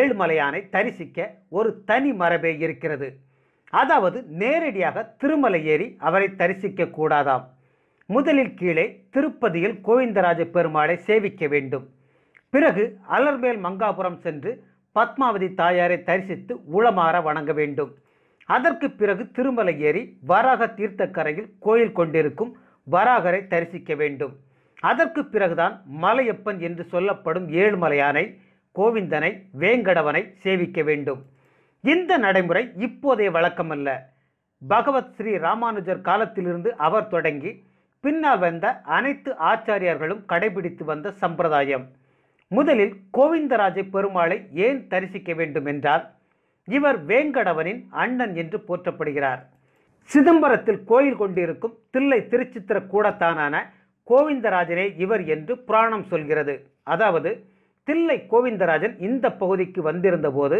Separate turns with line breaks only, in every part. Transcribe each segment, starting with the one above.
ஏழு மலையானை தரிசிக்க ஒரு தனி மரபே இருக்கிறது அதாவது நேரடியாக திருமலை ஏறி அவரை தரிசிக்க கூடாதாம் முதலில் கீழே திருப்பதியில் கோவிந்தராஜ பெருமாளை சேவிக்க வேண்டும் பிறகு அலர்மேல் மங்காபுரம் சென்று பத்மாவதி தாயாரை தரிசித்து உளமாற வணங்க வேண்டும் அதற்கு பிறகு திருமலை ஏறி வராக தீர்த்தக்கரையில் கோயில் கொண்டிருக்கும் வராகரை தரிசிக்க வேண்டும் அதற்கு பிறகுதான் மலையப்பன் என்று சொல்லப்படும் ஏழுமலையானை கோவிந்தனை வேங்கடவனை சேவிக்க வேண்டும் இந்த நடைமுறை இப்போதைய வழக்கமல்ல பகவத் ஸ்ரீ ராமானுஜர் காலத்திலிருந்து அவர் தொடங்கி பின்னால் வந்த அனைத்து ஆச்சாரியார்களும் கடைபிடித்து வந்த சம்பிரதாயம் முதலில் கோவிந்தராஜ பெருமாளை ஏன் தரிசிக்க வேண்டும் என்றால் இவர் வேங்கடவனின் அண்ணன் என்று போற்றப்படுகிறார் சிதம்பரத்தில் கோயில் கொண்டிருக்கும் தில்லை திருச்சித்திர கூடத்தானான கோவிந்தராஜனே இவர் என்று புராணம் சொல்கிறது அதாவது தில்லை கோவிந்தராஜன் இந்த பகுதிக்கு வந்திருந்த போது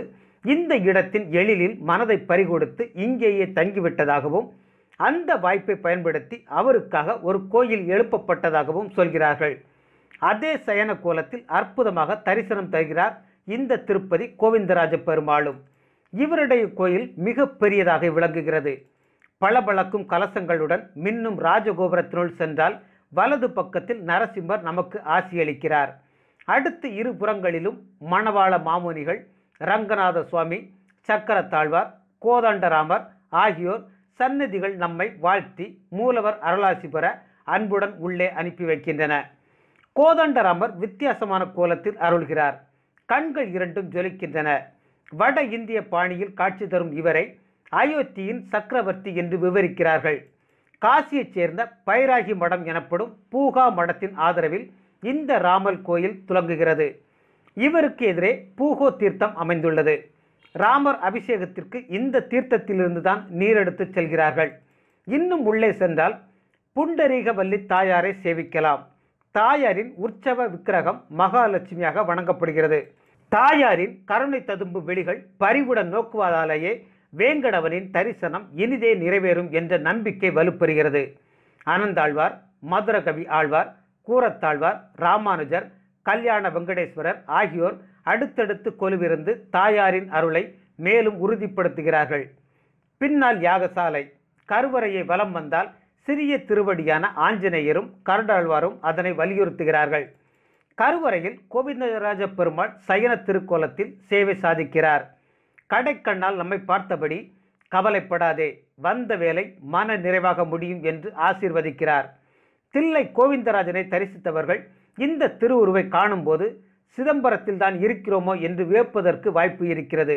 இந்த இடத்தின் எழிலில் மனதை பறிகொடுத்து இங்கேயே தங்கிவிட்டதாகவும் அந்த வாய்ப்பை பயன்படுத்தி அவருக்காக ஒரு கோயில் எழுப்பப்பட்டதாகவும் சொல்கிறார்கள் அதே சயன கோலத்தில் அற்புதமாக தரிசனம் தருகிறார் இந்த திருப்பதி கோவிந்தராஜ பெருமாளும் இவருடைய கோயில் மிக பெரியதாக விளங்குகிறது பளபளக்கும் கலசங்களுடன் மின்னும் ராஜகோபுரத்தினுள் சென்றால் வலது பக்கத்தில் நரசிம்மர் நமக்கு ஆசியளிக்கிறார் அடுத்து இரு புறங்களிலும் மணவாள மாமுனிகள் ரங்கநாத சுவாமி சக்கரத்தாழ்வார் கோதண்டராமர் ஆகியோர் சன்னதிகள் நம்மை வாழ்த்தி மூலவர் அருளாசி பெற அன்புடன் உள்ளே அனுப்பி வைக்கின்றன கோதண்டராமர் வித்தியாசமான கோலத்தில் அருள்கிறார் கண்கள் இரண்டும் ஜொலிக்கின்றன வட இந்திய பாணியில் காட்சி தரும் இவரை அயோத்தியின் சக்கரவர்த்தி என்று விவரிக்கிறார்கள் காசியைச் சேர்ந்த பைராகி மடம் எனப்படும் பூகா மடத்தின் ஆதரவில் இந்த ராமர் கோயில் துலங்குகிறது இவருக்கு எதிரே பூகோ தீர்த்தம் அமைந்துள்ளது ராமர் அபிஷேகத்திற்கு இந்த தீர்த்தத்திலிருந்து தான் நீரெடுத்து செல்கிறார்கள் இன்னும் உள்ளே சென்றால் புண்டரீகவல்லி தாயாரை சேவிக்கலாம் தாயாரின் உற்சவ விக்கிரகம் மகாலட்சுமியாக வணங்கப்படுகிறது தாயாரின் கருணை ததும்பு வெளிகள் பரிவுடன் நோக்குவதாலேயே வேங்கடவனின் தரிசனம் இனிதே நிறைவேறும் என்ற நம்பிக்கை வலுப்பெறுகிறது அனந்தாழ்வார் மதுரகவி ஆழ்வார் கூரத்தாழ்வார் ராமானுஜர் கல்யாண வெங்கடேஸ்வரர் ஆகியோர் அடுத்தடுத்து கொலுவிருந்து தாயாரின் அருளை மேலும் உறுதிப்படுத்துகிறார்கள் பின்னால் யாகசாலை கருவறையை வலம் வந்தால் சிறிய திருவடியான ஆஞ்சநேயரும் கருடாழ்வாரும் அதனை வலியுறுத்துகிறார்கள் கருவறையில் கோவிந்தராஜ பெருமாள் சயன திருக்கோலத்தில் சேவை சாதிக்கிறார் கடைக்கண்ணால் நம்மை பார்த்தபடி கவலைப்படாதே வந்த வேலை மன நிறைவாக முடியும் என்று ஆசீர்வதிக்கிறார் தில்லை கோவிந்தராஜனை தரிசித்தவர்கள் இந்த திருவுருவை காணும்போது சிதம்பரத்தில் தான் இருக்கிறோமோ என்று வியப்பதற்கு வாய்ப்பு இருக்கிறது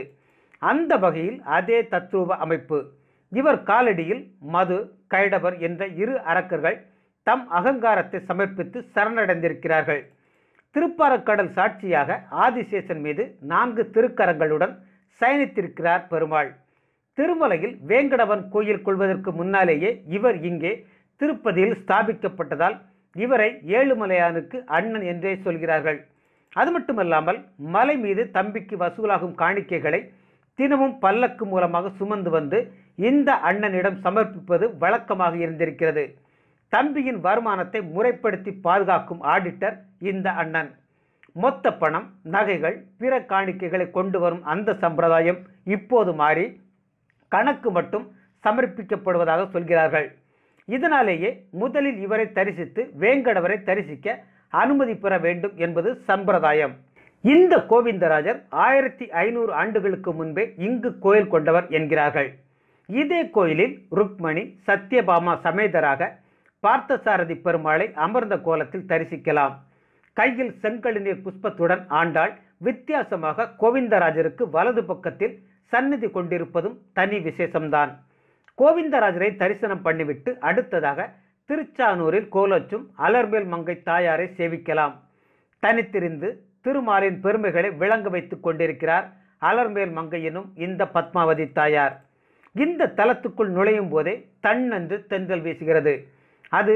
அந்த வகையில் அதே தத்ரூப அமைப்பு இவர் காலடியில் மது கைடபர் என்ற இரு அரக்கர்கள் தம் அகங்காரத்தை சமர்ப்பித்து சரணடைந்திருக்கிறார்கள் திருப்பாரக்கடல் சாட்சியாக ஆதிசேஷன் மீது நான்கு திருக்கரங்களுடன் சயனித்திருக்கிறார் பெருமாள் திருமலையில் வேங்கடவன் கோயில் கொள்வதற்கு முன்னாலேயே இவர் இங்கே திருப்பதியில் ஸ்தாபிக்கப்பட்டதால் இவரை ஏழுமலையானுக்கு அண்ணன் என்றே சொல்கிறார்கள் அது மட்டுமல்லாமல் மலை மீது தம்பிக்கு வசூலாகும் காணிக்கைகளை தினமும் பல்லக்கு மூலமாக சுமந்து வந்து இந்த அண்ணனிடம் சமர்ப்பிப்பது வழக்கமாக இருந்திருக்கிறது தம்பியின் வருமானத்தை முறைப்படுத்தி பாதுகாக்கும் ஆடிட்டர் இந்த அண்ணன் மொத்த பணம் நகைகள் பிற காணிக்கைகளை கொண்டு வரும் அந்த சம்பிரதாயம் இப்போது மாறி கணக்கு மட்டும் சமர்ப்பிக்கப்படுவதாக சொல்கிறார்கள் இதனாலேயே முதலில் இவரை தரிசித்து வேங்கடவரை தரிசிக்க அனுமதி பெற வேண்டும் என்பது சம்பிரதாயம் இந்த கோவிந்தராஜர் ஆயிரத்தி ஐநூறு ஆண்டுகளுக்கு முன்பே இங்கு கோயில் கொண்டவர் என்கிறார்கள் இதே கோயிலில் ருக்மணி சத்யபாமா சமேதராக பார்த்தசாரதி பெருமாளை அமர்ந்த கோலத்தில் தரிசிக்கலாம் கையில் செங்கழுநீர் புஷ்பத்துடன் ஆண்டாள் வித்தியாசமாக கோவிந்தராஜருக்கு வலது பக்கத்தில் சந்நிதி கொண்டிருப்பதும் தனி விசேஷம்தான் கோவிந்தராஜரை தரிசனம் பண்ணிவிட்டு அடுத்ததாக திருச்சானூரில் கோலச்சும் அலர்மேல் மங்கை தாயாரை சேவிக்கலாம் தனித்திருந்து திருமாலின் பெருமைகளை விளங்க வைத்துக் கொண்டிருக்கிறார் அலர்மேல் மங்கையினும் இந்த பத்மாவதி தாயார் இந்த தலத்துக்குள் நுழையும் போதே தன்னன்று தென்றல் வீசுகிறது அது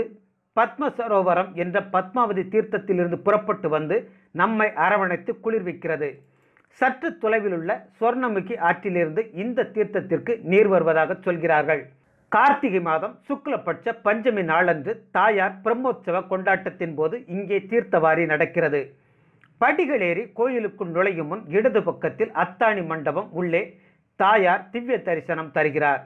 பத்ம சரோவரம் என்ற பத்மாவதி தீர்த்தத்திலிருந்து புறப்பட்டு வந்து நம்மை அரவணைத்து குளிர்விக்கிறது சற்று தொலைவிலுள்ள சொர்ணமுகி ஆற்றிலிருந்து இந்த தீர்த்தத்திற்கு நீர் வருவதாக சொல்கிறார்கள் கார்த்திகை மாதம் சுக்லபட்ச பஞ்சமி நாளன்று தாயார் பிரம்மோற்சவ கொண்டாட்டத்தின் போது இங்கே தீர்த்தவாரி நடக்கிறது படிகளேறி கோயிலுக்குள் நுழையும் முன் இடது பக்கத்தில் அத்தாணி மண்டபம் உள்ளே தாயார் திவ்ய தரிசனம் தருகிறார்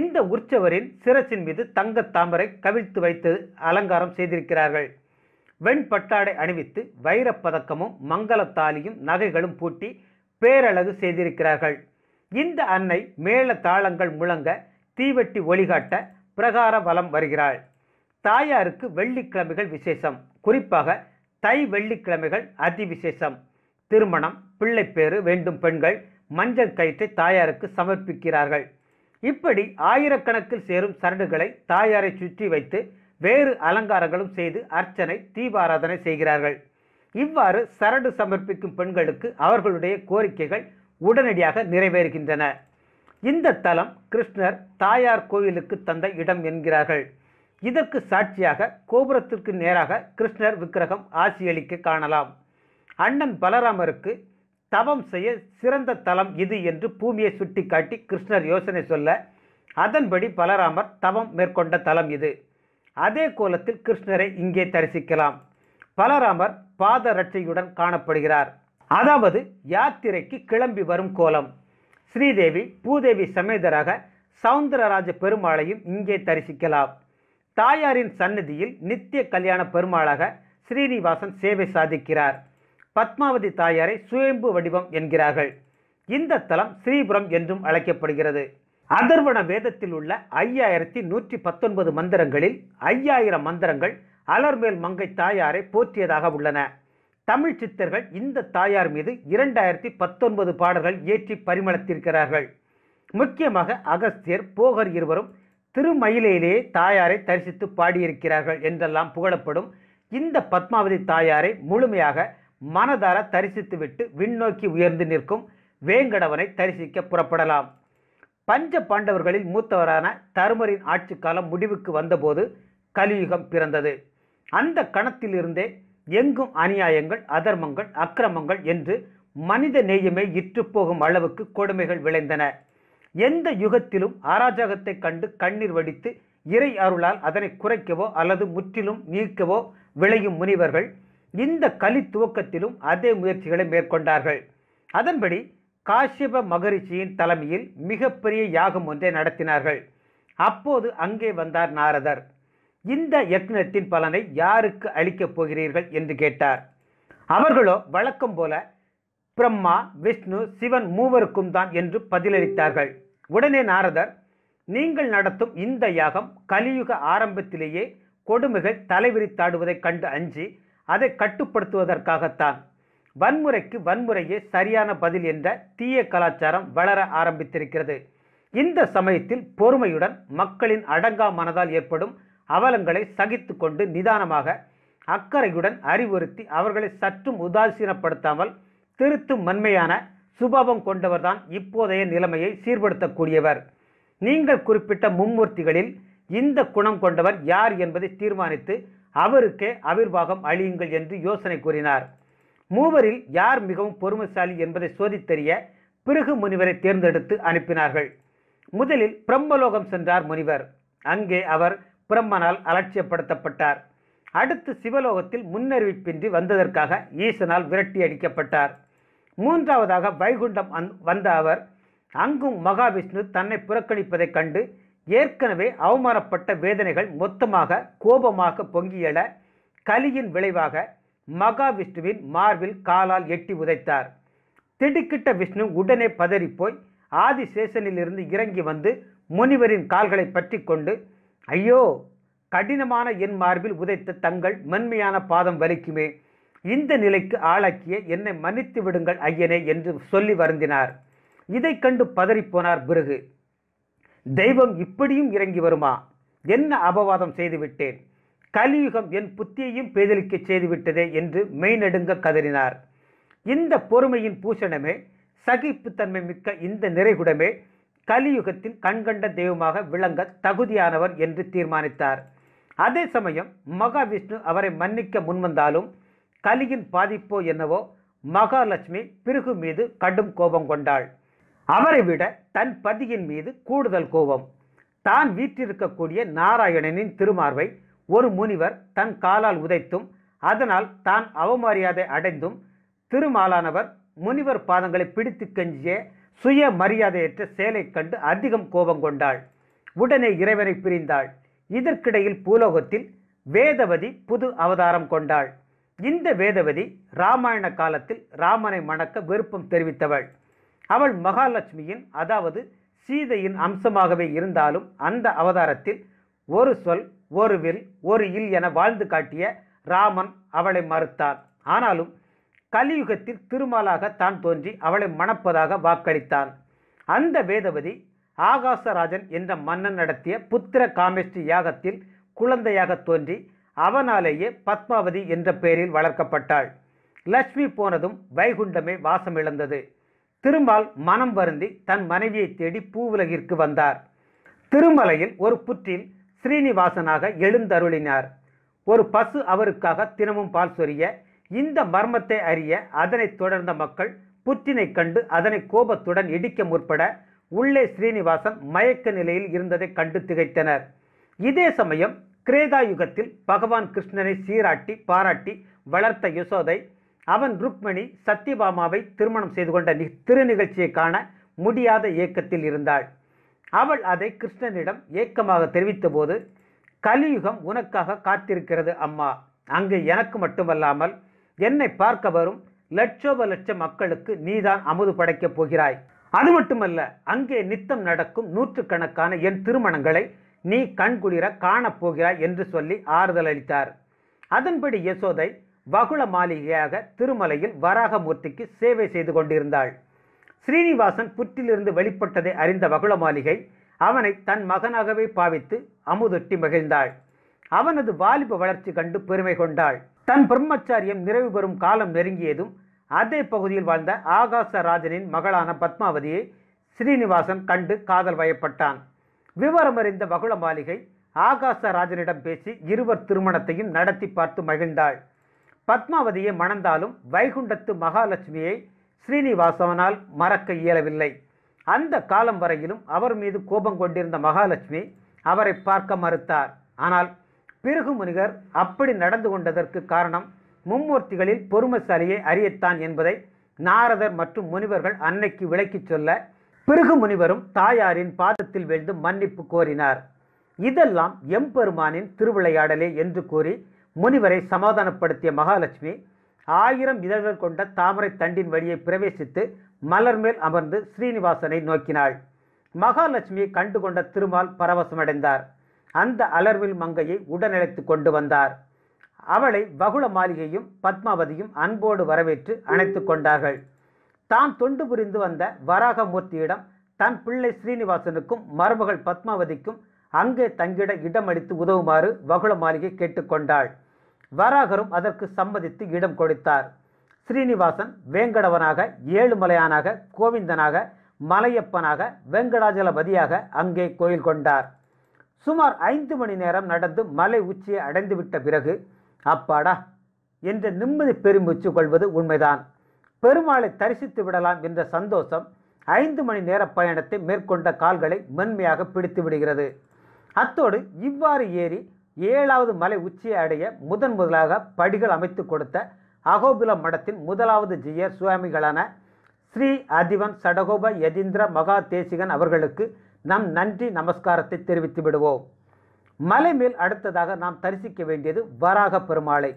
இந்த உற்சவரின் சிரசின் மீது தங்கத் தாமரை கவிழ்த்து வைத்து அலங்காரம் செய்திருக்கிறார்கள் வெண்பட்டாடை அணிவித்து வைரப்பதக்கமும் மங்களத்தாலியும் நகைகளும் பூட்டி பேரழகு செய்திருக்கிறார்கள் இந்த அன்னை மேள தாளங்கள் முழங்க தீவெட்டி ஒளிகாட்ட பிரகார வலம் வருகிறாள் தாயாருக்கு வெள்ளிக்கிழமைகள் விசேஷம் குறிப்பாக தை வெள்ளிக்கிழமைகள் அதி விசேஷம் திருமணம் பிள்ளைப்பேறு வேண்டும் பெண்கள் மஞ்சள் கயிற்றை தாயாருக்கு சமர்ப்பிக்கிறார்கள் இப்படி ஆயிரக்கணக்கில் சேரும் சரடுகளை தாயாரை சுற்றி வைத்து வேறு அலங்காரங்களும் செய்து அர்ச்சனை தீபாராதனை செய்கிறார்கள் இவ்வாறு சரடு சமர்ப்பிக்கும் பெண்களுக்கு அவர்களுடைய கோரிக்கைகள் உடனடியாக நிறைவேறுகின்றன இந்த தலம் கிருஷ்ணர் தாயார் கோவிலுக்கு தந்த இடம் என்கிறார்கள் இதற்கு சாட்சியாக கோபுரத்திற்கு நேராக கிருஷ்ணர் விக்கிரகம் ஆசியளிக்க காணலாம் அண்ணன் பலராமருக்கு தவம் செய்ய சிறந்த தலம் இது என்று பூமியை சுட்டி காட்டி கிருஷ்ணர் யோசனை சொல்ல அதன்படி பலராமர் தவம் மேற்கொண்ட தலம் இது அதே கோலத்தில் கிருஷ்ணரை இங்கே தரிசிக்கலாம் பலராமர் பாத ரட்சையுடன் காணப்படுகிறார் அதாவது யாத்திரைக்கு கிளம்பி வரும் கோலம் ஸ்ரீதேவி பூதேவி சமேதராக சவுந்தரராஜ பெருமாளையும் இங்கே தரிசிக்கலாம் தாயாரின் சன்னதியில் நித்திய கல்யாண பெருமாளாக ஸ்ரீனிவாசன் சேவை சாதிக்கிறார் பத்மாவதி தாயாரை சுயம்பு வடிவம் என்கிறார்கள் இந்த தலம் ஸ்ரீபுரம் என்றும் அழைக்கப்படுகிறது அதர்வண வேதத்தில் உள்ள ஐயாயிரத்தி நூற்றி பத்தொன்பது மந்திரங்களில் ஐயாயிரம் மந்திரங்கள் அலர்மேல் மங்கை தாயாரை போற்றியதாக உள்ளன தமிழ் சித்தர்கள் இந்த தாயார் மீது இரண்டாயிரத்தி பத்தொன்பது பாடல்கள் ஏற்றி பரிமளத்திருக்கிறார்கள் முக்கியமாக அகஸ்தியர் போகர் இருவரும் திருமயிலேயே தாயாரை தரிசித்து பாடியிருக்கிறார்கள் என்றெல்லாம் புகழப்படும் இந்த பத்மாவதி தாயாரை முழுமையாக மனதார தரிசித்துவிட்டு விண்ணோக்கி உயர்ந்து நிற்கும் வேங்கடவனை தரிசிக்க புறப்படலாம் பஞ்ச பாண்டவர்களில் மூத்தவரான தருமரின் ஆட்சி காலம் முடிவுக்கு வந்தபோது கலியுகம் பிறந்தது அந்த கணத்திலிருந்தே எங்கும் அநியாயங்கள் அதர்மங்கள் அக்கிரமங்கள் என்று மனித நேயமே இற்றுப்போகும் அளவுக்கு கொடுமைகள் விளைந்தன எந்த யுகத்திலும் அராஜகத்தை கண்டு கண்ணீர் வடித்து இறை அருளால் அதனை குறைக்கவோ அல்லது முற்றிலும் நீக்கவோ விளையும் முனிவர்கள் இந்த கலி துவக்கத்திலும் அதே முயற்சிகளை மேற்கொண்டார்கள் அதன்படி காஷ்யப மகரிஷியின் தலைமையில் மிகப்பெரிய யாகம் ஒன்றை நடத்தினார்கள் அப்போது அங்கே வந்தார் நாரதர் இந்த யக்னத்தின் பலனை யாருக்கு அளிக்கப் போகிறீர்கள் என்று கேட்டார் அவர்களோ வழக்கம் போல பிரம்மா விஷ்ணு சிவன் மூவருக்கும் தான் என்று பதிலளித்தார்கள் உடனே நாரதர் நீங்கள் நடத்தும் இந்த யாகம் கலியுக ஆரம்பத்திலேயே கொடுமைகள் தலைவிரித்தாடுவதைக் கண்டு அஞ்சி அதை கட்டுப்படுத்துவதற்காகத்தான் வன்முறைக்கு வன்முறையே சரியான பதில் என்ற தீய கலாச்சாரம் வளர ஆரம்பித்திருக்கிறது இந்த சமயத்தில் பொறுமையுடன் மக்களின் அடங்கா மனதால் ஏற்படும் அவலங்களை சகித்து கொண்டு நிதானமாக அக்கறையுடன் அறிவுறுத்தி அவர்களை சற்றும் உதாசீனப்படுத்தாமல் திருத்தும் மண்மையான சுபாவம் கொண்டவர்தான் இப்போதைய நிலைமையை சீர்படுத்தக்கூடியவர் நீங்கள் குறிப்பிட்ட மும்மூர்த்திகளில் இந்த குணம் கொண்டவர் யார் என்பதை தீர்மானித்து அவருக்கே அவிர்வாகம் அழியுங்கள் என்று யோசனை கூறினார் மூவரில் யார் மிகவும் பொறுமைசாலி என்பதை சோதித்தறிய பிறகு முனிவரை தேர்ந்தெடுத்து அனுப்பினார்கள் முதலில் பிரம்மலோகம் சென்றார் முனிவர் அங்கே அவர் பிரம்மனால் அலட்சியப்படுத்தப்பட்டார் அடுத்து சிவலோகத்தில் முன்னறிவிப்பின்றி வந்ததற்காக ஈசனால் விரட்டி அடிக்கப்பட்டார் மூன்றாவதாக வைகுண்டம் வந்த அவர் அங்கும் மகாவிஷ்ணு தன்னை புறக்கணிப்பதைக் கண்டு ஏற்கனவே அவமானப்பட்ட வேதனைகள் மொத்தமாக கோபமாக பொங்கியல கலியின் விளைவாக மகாவிஷ்ணுவின் மார்பில் காலால் எட்டி உதைத்தார் திடுக்கிட்ட விஷ்ணு உடனே பதறிப்போய் ஆதிசேஷனிலிருந்து இறங்கி வந்து முனிவரின் கால்களை பற்றி கொண்டு ஐயோ கடினமான என் மார்பில் உதைத்த தங்கள் மென்மையான பாதம் வலிக்குமே இந்த நிலைக்கு ஆளாக்கிய என்னை மன்னித்து விடுங்கள் ஐயனே என்று சொல்லி வருந்தினார் இதை கண்டு பதறிப்போனார் பிறகு தெய்வம் இப்படியும் இறங்கி வருமா என்ன அபவாதம் செய்துவிட்டேன் கலியுகம் என் புத்தியையும் பேதலிக்க செய்துவிட்டதே என்று மெய்நடுங்க கதறினார் இந்த பொறுமையின் பூஷணமே சகிப்புத்தன்மை மிக்க இந்த நிறைகுடமே கலியுகத்தின் கண்கண்ட தெய்வமாக விளங்க தகுதியானவர் என்று தீர்மானித்தார் அதே சமயம் மகாவிஷ்ணு அவரை மன்னிக்க முன்வந்தாலும் கலியின் பாதிப்போ என்னவோ மகாலட்சுமி பிறகு மீது கடும் கோபம் கொண்டாள் அவரை விட தன் பதியின் மீது கூடுதல் கோபம் தான் வீற்றிருக்கக்கூடிய நாராயணனின் திருமார்வை ஒரு முனிவர் தன் காலால் உதைத்தும் அதனால் தான் அவமரியாதை அடைந்தும் திருமாலானவர் முனிவர் பாதங்களை பிடித்து கெஞ்சிய சுய மரியாதையற்ற செயலை கண்டு அதிகம் கோபம் கொண்டாள் உடனே இறைவனை பிரிந்தாள் இதற்கிடையில் பூலோகத்தில் வேதவதி புது அவதாரம் கொண்டாள் இந்த வேதவதி ராமாயண காலத்தில் ராமனை மணக்க விருப்பம் தெரிவித்தவள் அவள் மகாலட்சுமியின் அதாவது சீதையின் அம்சமாகவே இருந்தாலும் அந்த அவதாரத்தில் ஒரு சொல் ஒரு வில் ஒரு இல் என வாழ்ந்து காட்டிய ராமன் அவளை மறுத்தார் ஆனாலும் கலியுகத்தில் திருமாலாக தான் தோன்றி அவளை மணப்பதாக வாக்களித்தான் அந்த வேதவதி ஆகாசராஜன் என்ற மன்னன் நடத்திய புத்திர காமேஷ்டி யாகத்தில் குழந்தையாக தோன்றி அவனாலேயே பத்மாவதி என்ற பெயரில் வளர்க்கப்பட்டாள் லட்சுமி போனதும் வைகுண்டமே வாசம் இழந்தது திருமால் மனம் வருந்தி தன் மனைவியை தேடி பூவுலகிற்கு வந்தார் திருமலையில் ஒரு புற்றில் ஸ்ரீனிவாசனாக எழுந்தருளினார் ஒரு பசு அவருக்காக தினமும் பால் சொரிய இந்த மர்மத்தை அறிய அதனைத் தொடர்ந்த மக்கள் புற்றினை கண்டு அதனை கோபத்துடன் இடிக்க முற்பட உள்ளே ஸ்ரீனிவாசன் மயக்க நிலையில் இருந்ததை கண்டு திகைத்தனர் இதே சமயம் கிரேதா யுகத்தில் பகவான் கிருஷ்ணனை சீராட்டி பாராட்டி வளர்த்த யசோதை அவன் ருக்மணி சத்யபாமாவை திருமணம் செய்து கொண்ட திரு நிகழ்ச்சியை காண முடியாத இயக்கத்தில் இருந்தாள் அவள் அதை கிருஷ்ணனிடம் ஏக்கமாக தெரிவித்தபோது கலியுகம் உனக்காக காத்திருக்கிறது அம்மா அங்கு எனக்கு மட்டுமல்லாமல் என்னை பார்க்க வரும் லட்சோப லட்சம் மக்களுக்கு நீதான் அமுது படைக்கப் போகிறாய் அது மட்டுமல்ல அங்கே நித்தம் நடக்கும் நூற்றுக்கணக்கான என் திருமணங்களை நீ கண்குளிர காணப்போகிறாய் என்று சொல்லி ஆறுதல் அளித்தார் அதன்படி யசோதை பகுள மாளிகையாக திருமலையில் வராகமூர்த்திக்கு சேவை செய்து கொண்டிருந்தாள் ஸ்ரீனிவாசன் புற்றிலிருந்து வெளிப்பட்டதை அறிந்த மாளிகை அவனை தன் மகனாகவே பாவித்து அமுதொட்டி மகிழ்ந்தாள் அவனது வாலிப வளர்ச்சி கண்டு பெருமை கொண்டாள் தன் பிரம்மச்சாரியம் நிறைவு பெறும் காலம் நெருங்கியதும் அதே பகுதியில் வாழ்ந்த ஆகாசராஜனின் மகளான பத்மாவதியை ஸ்ரீனிவாசன் கண்டு காதல் வயப்பட்டான் விவரம் அறிந்த வகுள மாளிகை ஆகாசராஜனிடம் பேசி இருவர் திருமணத்தையும் நடத்தி பார்த்து மகிழ்ந்தாள் பத்மாவதியை மணந்தாலும் வைகுண்டத்து மகாலட்சுமியை ஸ்ரீனிவாசவனால் மறக்க இயலவில்லை அந்த காலம் வரையிலும் அவர் மீது கோபம் கொண்டிருந்த மகாலட்சுமி அவரை பார்க்க மறுத்தார் ஆனால் பிறகு முனிகர் அப்படி நடந்து கொண்டதற்கு காரணம் மும்மூர்த்திகளில் பொறுமசாலியை அறியத்தான் என்பதை நாரதர் மற்றும் முனிவர்கள் அன்னைக்கு விளக்கிச் சொல்ல பிறகு முனிவரும் தாயாரின் பாதத்தில் வேண்டும் மன்னிப்பு கோரினார் இதெல்லாம் எம்பெருமானின் திருவிளையாடலே என்று கூறி முனிவரை சமாதானப்படுத்திய மகாலட்சுமி ஆயிரம் இதழ்கள் கொண்ட தாமரை தண்டின் வழியை பிரவேசித்து மலர் மேல் அமர்ந்து ஸ்ரீனிவாசனை நோக்கினாள் மகாலட்சுமியை கண்டு கொண்ட திருமால் பரவசமடைந்தார் அந்த அலர்வில் மங்கையை உடனழைத்து கொண்டு வந்தார் அவளை பகுள மாளிகையும் பத்மாவதியும் அன்போடு வரவேற்று அணைத்து கொண்டார்கள் தாம் தொண்டு புரிந்து வந்த வராகமூர்த்தியிடம் தன் பிள்ளை ஸ்ரீனிவாசனுக்கும் மருமகள் பத்மாவதிக்கும் அங்கே தங்கிட இடமளித்து உதவுமாறு வகுள மாளிகை கேட்டுக்கொண்டாள் வராகரும் அதற்கு சம்மதித்து இடம் கொடுத்தார் ஸ்ரீனிவாசன் வேங்கடவனாக ஏழுமலையானாக கோவிந்தனாக மலையப்பனாக வெங்கடாஜலபதியாக அங்கே கோயில் கொண்டார் சுமார் ஐந்து மணி நேரம் நடந்து மலை உச்சியை அடைந்துவிட்ட பிறகு அப்பாடா என்ற நிம்மதி பெருமிச்சு கொள்வது உண்மைதான் பெருமாளை தரிசித்து விடலாம் என்ற சந்தோஷம் ஐந்து மணி நேர பயணத்தை மேற்கொண்ட கால்களை மென்மையாக பிடித்து விடுகிறது அத்தோடு இவ்வாறு ஏறி ஏழாவது மலை உச்சியை அடைய முதன் முதலாக படிகள் அமைத்து கொடுத்த அகோபில மடத்தின் முதலாவது ஜியர் சுவாமிகளான ஸ்ரீ அதிவன் சடகோப யதீந்திர மகா தேசிகன் அவர்களுக்கு நம் நன்றி நமஸ்காரத்தை தெரிவித்து விடுவோம் மலை மேல் அடுத்ததாக நாம் தரிசிக்க வேண்டியது வராக பெருமாளை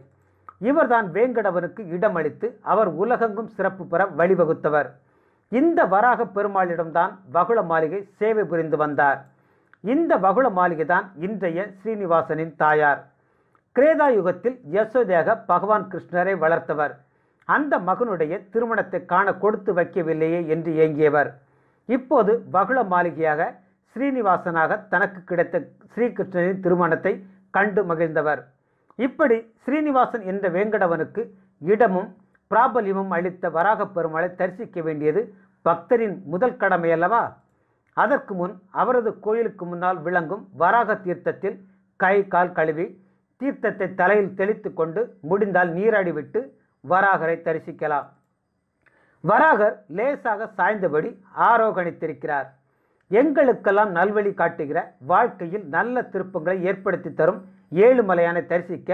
இவர்தான் வேங்கடவனுக்கு இடமளித்து அவர் உலகெங்கும் சிறப்பு பெற வழிவகுத்தவர் இந்த வராக பெருமாளிடம்தான் வகுள மாளிகை சேவை புரிந்து வந்தார் இந்த வகுள மாளிகை தான் இன்றைய ஸ்ரீனிவாசனின் தாயார் கிரேதா யுகத்தில் யசோதேக பகவான் கிருஷ்ணரை வளர்த்தவர் அந்த மகனுடைய திருமணத்தை காண கொடுத்து வைக்கவில்லையே என்று ஏங்கியவர் இப்போது வகுள மாளிகையாக ஸ்ரீனிவாசனாக தனக்கு கிடைத்த ஸ்ரீகிருஷ்ணனின் திருமணத்தை கண்டு மகிழ்ந்தவர் இப்படி ஸ்ரீனிவாசன் என்ற வேங்கடவனுக்கு இடமும் பிராபல்யமும் அளித்த வராக பெருமாளை தரிசிக்க வேண்டியது பக்தரின் முதல் கடமை அல்லவா அதற்கு முன் அவரது கோயிலுக்கு முன்னால் விளங்கும் வராக தீர்த்தத்தில் கை கால் கழுவி தீர்த்தத்தை தலையில் தெளித்து கொண்டு முடிந்தால் நீராடிவிட்டு வராகரை தரிசிக்கலாம் வராகர் லேசாக சாய்ந்தபடி ஆரோகணித்திருக்கிறார் எங்களுக்கெல்லாம் நல்வழி காட்டுகிற வாழ்க்கையில் நல்ல திருப்பங்களை ஏற்படுத்தி தரும் ஏழுமலையானை தரிசிக்க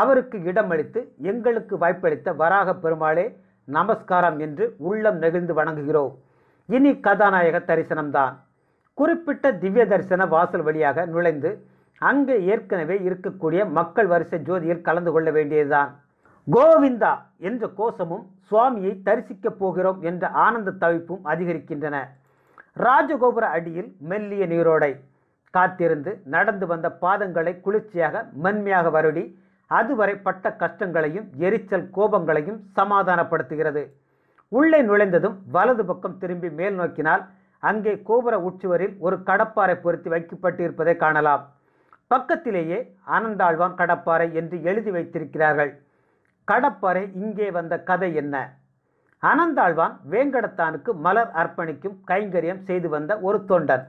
அவருக்கு இடமளித்து எங்களுக்கு வாய்ப்பளித்த வராக பெருமாளே நமஸ்காரம் என்று உள்ளம் நெகிழ்ந்து வணங்குகிறோம் இனி கதாநாயக தரிசனம்தான் குறிப்பிட்ட திவ்ய தரிசன வாசல் வழியாக நுழைந்து அங்கு ஏற்கனவே இருக்கக்கூடிய மக்கள் வரிசை ஜோதியில் கலந்து கொள்ள வேண்டியதுதான் கோவிந்தா என்ற கோஷமும் சுவாமியை தரிசிக்கப் போகிறோம் என்ற ஆனந்த தவிப்பும் அதிகரிக்கின்றன ராஜகோபுர அடியில் மெல்லிய நீரோடை காத்திருந்து நடந்து வந்த பாதங்களை குளிர்ச்சியாக மென்மையாக வருடி அதுவரை பட்ட கஷ்டங்களையும் எரிச்சல் கோபங்களையும் சமாதானப்படுத்துகிறது உள்ளே நுழைந்ததும் வலது பக்கம் திரும்பி மேல் நோக்கினால் அங்கே கோபுர உச்சுவரில் ஒரு கடப்பாறை பொருத்தி வைக்கப்பட்டிருப்பதை காணலாம் பக்கத்திலேயே ஆனந்தாழ்வான் கடப்பாறை என்று எழுதி வைத்திருக்கிறார்கள் கடப்பாறை இங்கே வந்த கதை என்ன அனந்தாழ்வான் வேங்கடத்தானுக்கு மலர் அர்ப்பணிக்கும் கைங்கரியம் செய்து வந்த ஒரு தொண்டர்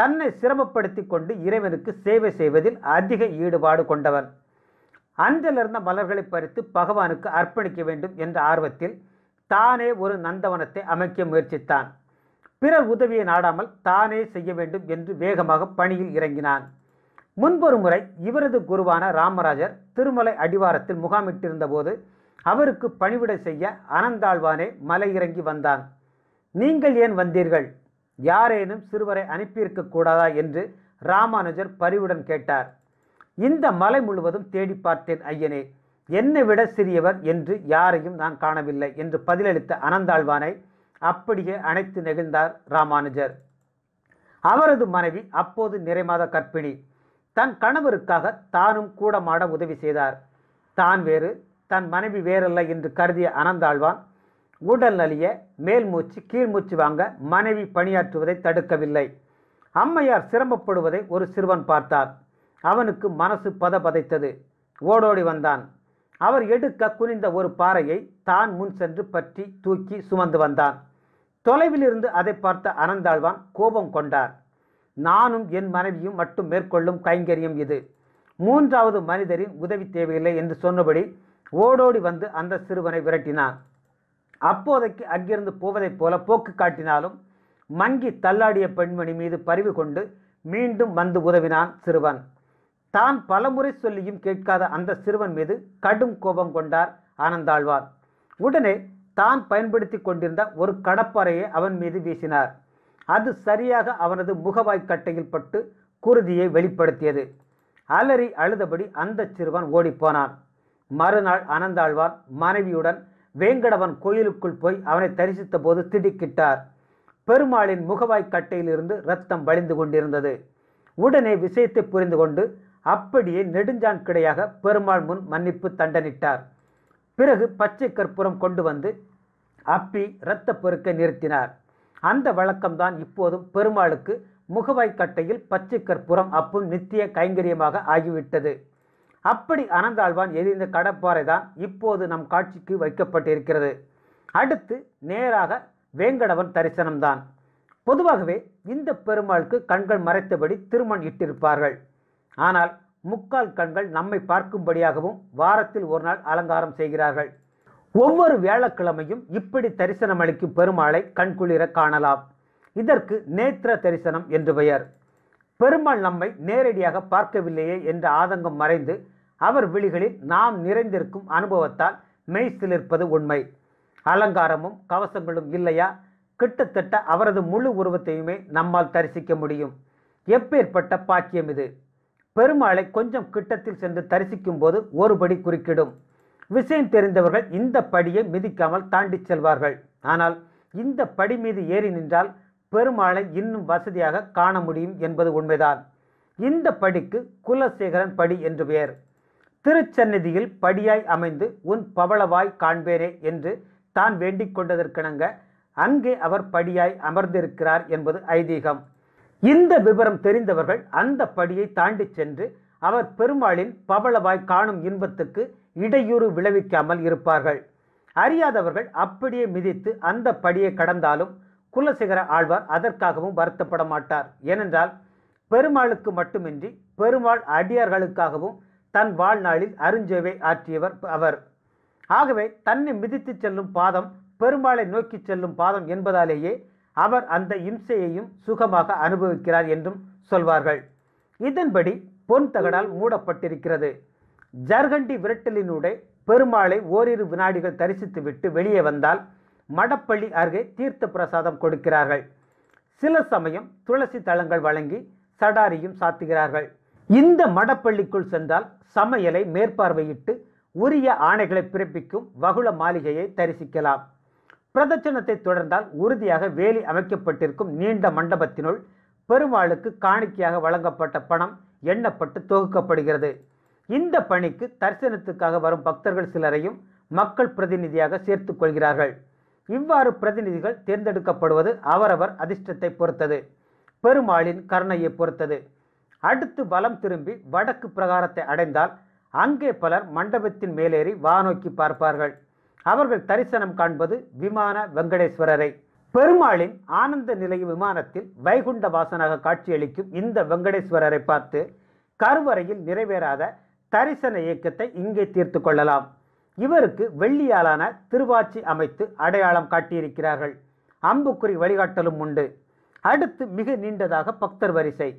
தன்னை சிரமப்படுத்தி கொண்டு இறைவனுக்கு சேவை செய்வதில் அதிக ஈடுபாடு கொண்டவன் அஞ்சலிருந்த மலர்களை பறித்து பகவானுக்கு அர்ப்பணிக்க வேண்டும் என்ற ஆர்வத்தில் தானே ஒரு நந்தவனத்தை அமைக்க முயற்சித்தான் பிறர் உதவியை நாடாமல் தானே செய்ய வேண்டும் என்று வேகமாக பணியில் இறங்கினான் முன்பொரு முறை இவரது குருவான ராமராஜர் திருமலை அடிவாரத்தில் முகாமிட்டிருந்த போது அவருக்கு பணிவிட செய்ய அனந்தாழ்வானே மலை இறங்கி வந்தான் நீங்கள் ஏன் வந்தீர்கள் யாரேனும் சிறுவரை அனுப்பியிருக்க கூடாதா என்று ராமானுஜர் பரிவுடன் கேட்டார் இந்த மலை முழுவதும் தேடி பார்த்தேன் ஐயனே என்னை விட சிறியவர் என்று யாரையும் நான் காணவில்லை என்று பதிலளித்த அனந்தாழ்வானை அப்படியே அணைத்து நெகிழ்ந்தார் ராமானுஜர் அவரது மனைவி அப்போது நிறைமாத கற்பிணி தன் கணவருக்காக தானும் கூடமாட உதவி செய்தார் தான் வேறு தன் மனைவி வேறல்ல என்று கருதிய அனந்தாழ்வான் உடல் நலிய மேல் மூச்சு கீழ் மூச்சு வாங்க மனைவி பணியாற்றுவதை தடுக்கவில்லை அம்மையார் சிரமப்படுவதை ஒரு சிறுவன் பார்த்தார் அவனுக்கு மனசு பத பதைத்தது ஓடோடி வந்தான் அவர் எடுக்க குனிந்த ஒரு பாறையை தான் முன் சென்று பற்றி தூக்கி சுமந்து வந்தான் தொலைவிலிருந்து அதை பார்த்த அனந்தாழ்வான் கோபம் கொண்டார் நானும் என் மனைவியும் மட்டும் மேற்கொள்ளும் கைங்கரியம் இது மூன்றாவது மனிதரின் உதவி தேவையில்லை என்று சொன்னபடி ஓடோடி வந்து அந்த சிறுவனை விரட்டினான் அப்போதைக்கு அங்கிருந்து போவதைப் போல போக்கு காட்டினாலும் மங்கி தள்ளாடிய பெண்மணி மீது பரிவு கொண்டு மீண்டும் வந்து உதவினான் சிறுவன் தான் பலமுறை சொல்லியும் கேட்காத அந்த சிறுவன் மீது கடும் கோபம் கொண்டார் ஆனந்தாழ்வார் உடனே தான் பயன்படுத்தி கொண்டிருந்த ஒரு கடப்பாறையை அவன் மீது வீசினார் அது சரியாக அவனது முகவாய்க்கட்டையில் பட்டு குருதியை வெளிப்படுத்தியது அலறி அழுதபடி அந்த சிறுவன் ஓடிப்போனான் மறுநாள் அனந்தாழ்வார் மனைவியுடன் வேங்கடவன் கோயிலுக்குள் போய் அவனை தரிசித்த போது திடுக்கிட்டார் பெருமாளின் முகவாய்க்கட்டையிலிருந்து ரத்தம் வழிந்து கொண்டிருந்தது உடனே விஷயத்தை புரிந்து கொண்டு அப்படியே நெடுஞ்சான் கிடையாக பெருமாள் முன் மன்னிப்பு தண்டனிட்டார் பிறகு பச்சை கற்பூரம் கொண்டு வந்து அப்பி இரத்த பெருக்க நிறுத்தினார் அந்த வழக்கம்தான் இப்போதும் பெருமாளுக்கு முகவாய்க்கட்டையில் பச்சை கற்பூரம் அப்பும் நித்திய கைங்கரியமாக ஆகிவிட்டது அப்படி அனந்தாழ்வான் எரிந்த கடப்பாறை தான் இப்போது நம் காட்சிக்கு வைக்கப்பட்டிருக்கிறது அடுத்து நேராக வேங்கடவன் தரிசனம்தான் பொதுவாகவே இந்த பெருமாளுக்கு கண்கள் மறைத்தபடி திருமண் இட்டிருப்பார்கள் ஆனால் முக்கால் கண்கள் நம்மை பார்க்கும்படியாகவும் வாரத்தில் ஒரு நாள் அலங்காரம் செய்கிறார்கள் ஒவ்வொரு வியாழக்கிழமையும் இப்படி தரிசனம் அளிக்கும் பெருமாளை கண்குளிர காணலாம் இதற்கு நேத்திர தரிசனம் என்று பெயர் பெருமாள் நம்மை நேரடியாக பார்க்கவில்லையே என்ற ஆதங்கம் மறைந்து அவர் விழிகளில் நாம் நிறைந்திருக்கும் அனுபவத்தால் மெய்சிலிருப்பது உண்மை அலங்காரமும் கவசங்களும் இல்லையா கிட்டத்தட்ட அவரது முழு உருவத்தையுமே நம்மால் தரிசிக்க முடியும் எப்பேற்பட்ட பாக்கியம் இது பெருமாளை கொஞ்சம் கிட்டத்தில் சென்று தரிசிக்கும் போது ஒரு படி குறுக்கிடும் விஷயம் தெரிந்தவர்கள் இந்த படியை மிதிக்காமல் தாண்டி செல்வார்கள் ஆனால் இந்த படி மீது ஏறி நின்றால் பெருமாளை இன்னும் வசதியாக காண முடியும் என்பது உண்மைதான் இந்த படிக்கு குலசேகரன் படி என்று பெயர் திருச்சந்நிதியில் படியாய் அமைந்து உன் பவளவாய் காண்பேனே என்று தான் வேண்டிக் கொண்டதற்கிணங்க அங்கே அவர் படியாய் அமர்ந்திருக்கிறார் என்பது ஐதீகம் இந்த விவரம் தெரிந்தவர்கள் அந்த படியை தாண்டி சென்று அவர் பெருமாளின் பவளவாய் காணும் இன்பத்துக்கு இடையூறு விளைவிக்காமல் இருப்பார்கள் அறியாதவர்கள் அப்படியே மிதித்து அந்த படியை கடந்தாலும் குலசேகர ஆழ்வார் அதற்காகவும் வருத்தப்பட மாட்டார் ஏனென்றால் பெருமாளுக்கு மட்டுமின்றி பெருமாள் அடியார்களுக்காகவும் தன் வாழ்நாளில் அருஞ்சேவை ஆற்றியவர் அவர் ஆகவே தன்னை மிதித்து செல்லும் பாதம் பெருமாளை நோக்கி செல்லும் பாதம் என்பதாலேயே அவர் அந்த இம்சையையும் சுகமாக அனுபவிக்கிறார் என்றும் சொல்வார்கள் இதன்படி பொன் தகடால் மூடப்பட்டிருக்கிறது ஜர்கண்டி விரட்டலினூடே பெருமாளை ஓரிரு வினாடிகள் தரிசித்துவிட்டு வெளியே வந்தால் மடப்பள்ளி அருகே தீர்த்த பிரசாதம் கொடுக்கிறார்கள் சில சமயம் துளசி தளங்கள் வழங்கி சடாரியும் சாத்துகிறார்கள் இந்த மடப்பள்ளிக்குள் சென்றால் சமையலை மேற்பார்வையிட்டு உரிய ஆணைகளை பிறப்பிக்கும் வகுள மாளிகையை தரிசிக்கலாம் பிரதட்சணத்தை தொடர்ந்தால் உறுதியாக வேலி அமைக்கப்பட்டிருக்கும் நீண்ட மண்டபத்தினுள் பெருமாளுக்கு காணிக்கையாக வழங்கப்பட்ட பணம் எண்ணப்பட்டு தொகுக்கப்படுகிறது இந்த பணிக்கு தரிசனத்துக்காக வரும் பக்தர்கள் சிலரையும் மக்கள் பிரதிநிதியாக சேர்த்து கொள்கிறார்கள் இவ்வாறு பிரதிநிதிகள் தேர்ந்தெடுக்கப்படுவது அவரவர் அதிர்ஷ்டத்தை பொறுத்தது பெருமாளின் கருணையை பொறுத்தது அடுத்து வலம் திரும்பி வடக்கு பிரகாரத்தை அடைந்தால் அங்கே பலர் மண்டபத்தின் மேலேறி வானோக்கி பார்ப்பார்கள் அவர்கள் தரிசனம் காண்பது விமான வெங்கடேஸ்வரரை பெருமாளின் ஆனந்த நிலைய விமானத்தில் வைகுண்ட வாசனாக காட்சியளிக்கும் இந்த வெங்கடேஸ்வரரை பார்த்து கருவறையில் நிறைவேறாத தரிசன இயக்கத்தை இங்கே தீர்த்து கொள்ளலாம் இவருக்கு வெள்ளியாலான திருவாச்சி அமைத்து அடையாளம் காட்டியிருக்கிறார்கள் அம்புக்குறி வழிகாட்டலும் உண்டு அடுத்து மிக நீண்டதாக பக்தர் வரிசை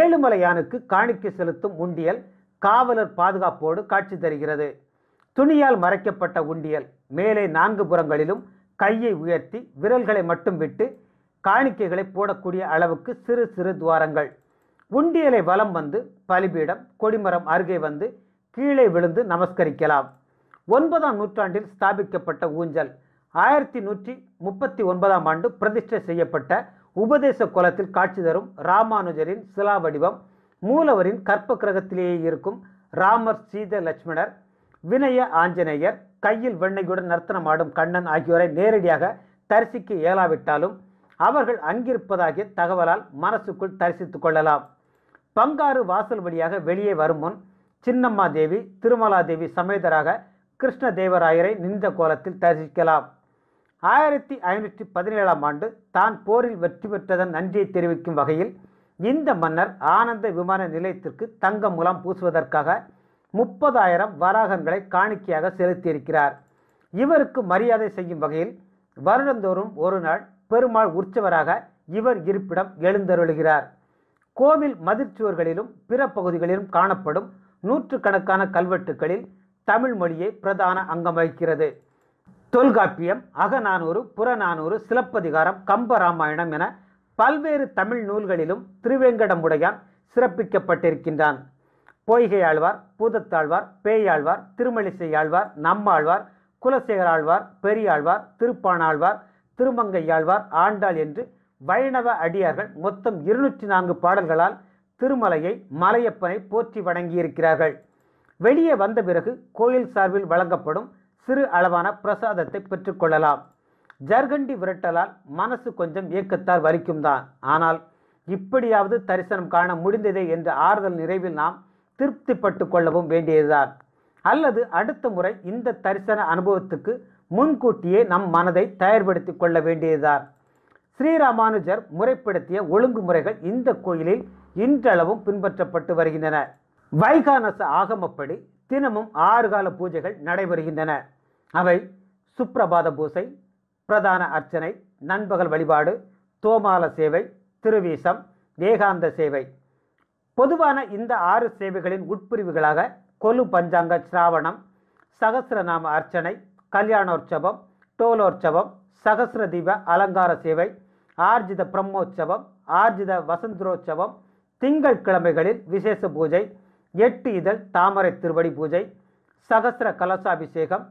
ஏழுமலையானுக்கு காணிக்கை செலுத்தும் உண்டியல் காவலர் பாதுகாப்போடு காட்சி தருகிறது துணியால் மறைக்கப்பட்ட உண்டியல் மேலே நான்கு புறங்களிலும் கையை உயர்த்தி விரல்களை மட்டும் விட்டு காணிக்கைகளை போடக்கூடிய அளவுக்கு சிறு சிறு துவாரங்கள் உண்டியலை வலம் வந்து பலிபீடம் கொடிமரம் அருகே வந்து கீழே விழுந்து நமஸ்கரிக்கலாம் ஒன்பதாம் நூற்றாண்டில் ஸ்தாபிக்கப்பட்ட ஊஞ்சல் ஆயிரத்தி நூற்றி முப்பத்தி ஒன்பதாம் ஆண்டு பிரதிஷ்டை செய்யப்பட்ட உபதேச குலத்தில் காட்சி தரும் ராமானுஜரின் சிலா வடிவம் மூலவரின் கற்ப கிரகத்திலேயே இருக்கும் ராமர் சீத லட்சுமணர் வினய ஆஞ்சநேயர் கையில் வெண்ணையுடன் நர்த்தனம் ஆடும் கண்ணன் ஆகியோரை நேரடியாக தரிசிக்க இயலாவிட்டாலும் அவர்கள் அங்கிருப்பதாகிய தகவலால் மனசுக்குள் தரிசித்து கொள்ளலாம் பங்காறு வாசல் வழியாக வெளியே வரும் முன் சின்னம்மா தேவி திருமலா தேவி சமேதராக கிருஷ்ண தேவராயரை நின்ற கோலத்தில் தரிசிக்கலாம் ஆயிரத்தி ஐநூற்றி பதினேழாம் ஆண்டு தான் போரில் வெற்றி பெற்றதன் நன்றியை தெரிவிக்கும் வகையில் இந்த மன்னர் ஆனந்த விமான நிலையத்திற்கு தங்க முலாம் பூசுவதற்காக முப்பதாயிரம் வராகங்களை காணிக்கையாக செலுத்தியிருக்கிறார் இவருக்கு மரியாதை செய்யும் வகையில் வருடந்தோறும் ஒரு நாள் பெருமாள் உற்சவராக இவர் இருப்பிடம் எழுந்தருளுகிறார் கோவில் மதிர்ச்சுவர்களிலும் பிற பகுதிகளிலும் காணப்படும் நூற்றுக்கணக்கான கல்வெட்டுகளில் தமிழ் மொழியை பிரதான அங்கம் வகிக்கிறது தொல்காப்பியம் அகநானூறு புறநானூறு சிலப்பதிகாரம் கம்பராமாயணம் என பல்வேறு தமிழ் நூல்களிலும் திருவேங்கடமுடையான் சிறப்பிக்கப்பட்டிருக்கின்றான் பொய்கை ஆழ்வார் பூதத்தாழ்வார் பேயாழ்வார் திருமலிசை ஆழ்வார் நம்மாழ்வார் குலசேகர ஆழ்வார் பெரியாழ்வார் திருப்பானாழ்வார் திருமங்கையாழ்வார் ஆண்டாள் என்று வைணவ அடியார்கள் மொத்தம் இருநூற்றி நான்கு பாடல்களால் திருமலையை மலையப்பனை போற்றி வணங்கியிருக்கிறார்கள் வெளியே வந்த பிறகு கோயில் சார்பில் வழங்கப்படும் சிறு அளவான பிரசாதத்தை பெற்றுக்கொள்ளலாம் ஜர்கண்டி விரட்டலால் மனசு கொஞ்சம் இயக்கத்தால் வரிக்கும் தான் ஆனால் இப்படியாவது தரிசனம் காண முடிந்ததே என்ற ஆறுதல் நிறைவில் நாம் திருப்திப்பட்டு கொள்ளவும் வேண்டியதுதான் அல்லது அடுத்த முறை இந்த தரிசன அனுபவத்துக்கு முன்கூட்டியே நம் மனதை தயார்படுத்தி கொள்ள வேண்டியதுதான் ஸ்ரீராமானுஜர் முறைப்படுத்திய ஒழுங்குமுறைகள் இந்த கோயிலில் இன்றளவும் பின்பற்றப்பட்டு வருகின்றன வைகானச ஆகமப்படி தினமும் ஆறு கால பூஜைகள் நடைபெறுகின்றன அவை சுப்பிரபாத பூசை பிரதான அர்ச்சனை நண்பகல் வழிபாடு தோமால சேவை திருவீசம் ஏகாந்த சேவை பொதுவான இந்த ஆறு சேவைகளின் உட்பிரிவுகளாக கொலு பஞ்சாங்க சிராவணம் சகசிரநாம அர்ச்சனை கல்யாணோற்சவம் தோலோற்சவம் சகசிர தீப அலங்கார சேவை ஆர்ஜித பிரம்மோற்சவம் ஆர்ஜித வசந்தரோற்சவம் திங்கள் கிழமைகளில் விசேஷ பூஜை எட்டு இதழ் தாமரை திருவடி பூஜை சகசிர கலசாபிஷேகம்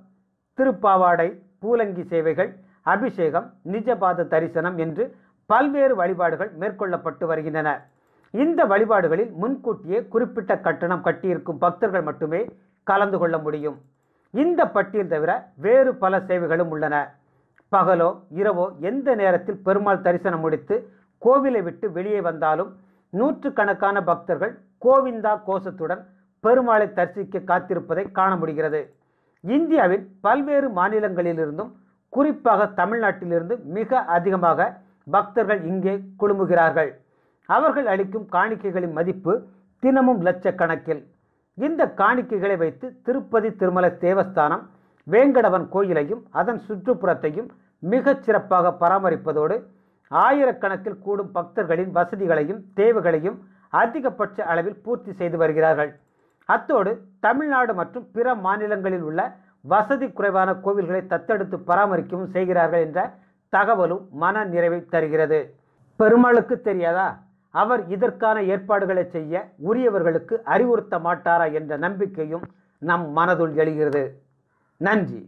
திருப்பாவாடை பூலங்கி சேவைகள் அபிஷேகம் நிஜபாத தரிசனம் என்று பல்வேறு வழிபாடுகள் மேற்கொள்ளப்பட்டு வருகின்றன இந்த வழிபாடுகளில் முன்கூட்டியே குறிப்பிட்ட கட்டணம் கட்டியிருக்கும் பக்தர்கள் மட்டுமே கலந்து கொள்ள முடியும் இந்த பட்டியல் தவிர வேறு பல சேவைகளும் உள்ளன பகலோ இரவோ எந்த நேரத்தில் பெருமாள் தரிசனம் முடித்து கோவிலை விட்டு வெளியே வந்தாலும் நூற்றுக்கணக்கான பக்தர்கள் கோவிந்தா கோஷத்துடன் பெருமாளை தரிசிக்க காத்திருப்பதை காண முடிகிறது இந்தியாவின் பல்வேறு மாநிலங்களிலிருந்தும் குறிப்பாக தமிழ்நாட்டிலிருந்து மிக அதிகமாக பக்தர்கள் இங்கே குழுமுகிறார்கள் அவர்கள் அளிக்கும் காணிக்கைகளின் மதிப்பு தினமும் லட்சக்கணக்கில் இந்த காணிக்கைகளை வைத்து திருப்பதி திருமலை தேவஸ்தானம் வேங்கடவன் கோயிலையும் அதன் சுற்றுப்புறத்தையும் மிகச் சிறப்பாக பராமரிப்பதோடு ஆயிரக்கணக்கில் கூடும் பக்தர்களின் வசதிகளையும் தேவைகளையும் அதிகபட்ச அளவில் பூர்த்தி செய்து வருகிறார்கள் அத்தோடு தமிழ்நாடு மற்றும் பிற மாநிலங்களில் உள்ள வசதி குறைவான கோவில்களை தத்தெடுத்து பராமரிக்கவும் செய்கிறார்கள் என்ற தகவலும் மன நிறைவை தருகிறது பெருமாளுக்கு தெரியாதா அவர் இதற்கான ஏற்பாடுகளை செய்ய உரியவர்களுக்கு அறிவுறுத்த மாட்டாரா என்ற நம்பிக்கையும் நம் மனதுள் எழுகிறது நன்றி